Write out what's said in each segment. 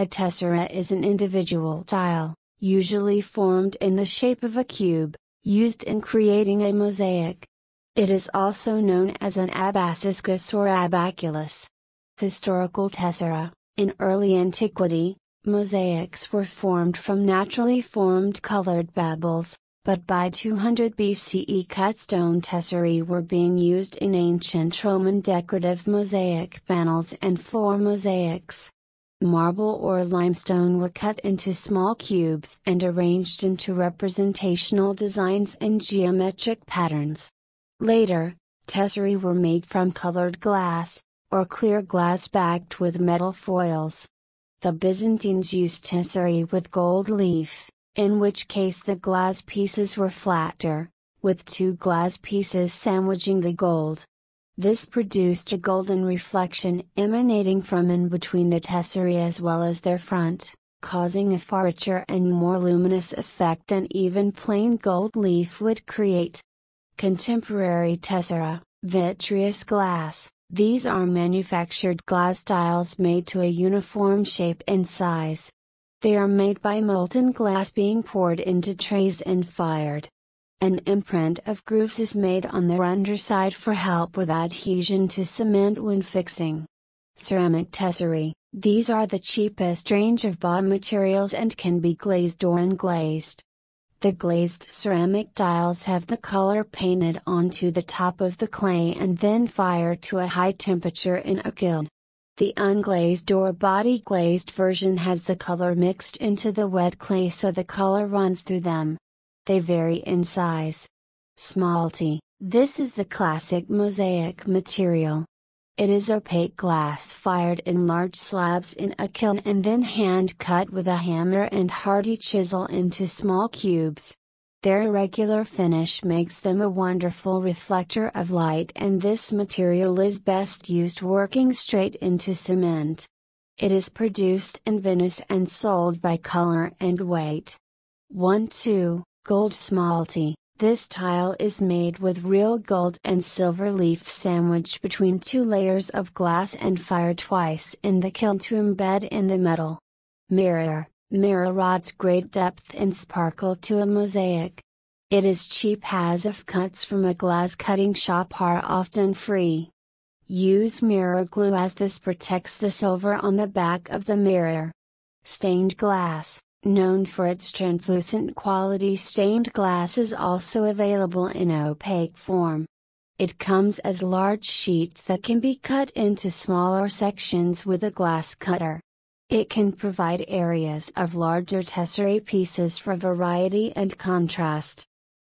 A tessera is an individual tile, usually formed in the shape of a cube, used in creating a mosaic. It is also known as an abasciscus or abaculus. Historical tessera In early antiquity, mosaics were formed from naturally formed colored pebbles, but by 200 BCE cut stone tesserae were being used in ancient Roman decorative mosaic panels and floor mosaics marble or limestone were cut into small cubes and arranged into representational designs and geometric patterns. Later, tesserae were made from colored glass, or clear glass backed with metal foils. The Byzantines used tesserae with gold leaf, in which case the glass pieces were flatter, with two glass pieces sandwiching the gold. This produced a golden reflection emanating from and between the tesserae as well as their front, causing a far richer and more luminous effect than even plain gold leaf would create. Contemporary tessera, vitreous glass, these are manufactured glass tiles made to a uniform shape and size. They are made by molten glass being poured into trays and fired. An imprint of grooves is made on their underside for help with adhesion to cement when fixing. Ceramic tesserie, these are the cheapest range of bond materials and can be glazed or unglazed. The glazed ceramic tiles have the color painted onto the top of the clay and then fired to a high temperature in a kiln. The unglazed or body glazed version has the color mixed into the wet clay so the color runs through them. They vary in size. Smalty, this is the classic mosaic material. It is opaque glass fired in large slabs in a kiln and then hand cut with a hammer and hardy chisel into small cubes. Their irregular finish makes them a wonderful reflector of light and this material is best used working straight into cement. It is produced in Venice and sold by color and weight. 1 2 Gold Smalti. This tile is made with real gold and silver leaf sandwiched between two layers of glass and fired twice in the kiln to embed in the metal. Mirror. Mirror rods great depth and sparkle to a mosaic. It is cheap as if cuts from a glass cutting shop are often free. Use mirror glue as this protects the silver on the back of the mirror. Stained glass known for its translucent quality stained glass is also available in opaque form. It comes as large sheets that can be cut into smaller sections with a glass cutter. It can provide areas of larger tesserae pieces for variety and contrast.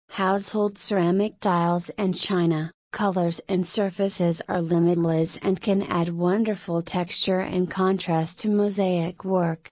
Household ceramic tiles and china, colors and surfaces are limitless and can add wonderful texture and contrast to mosaic work.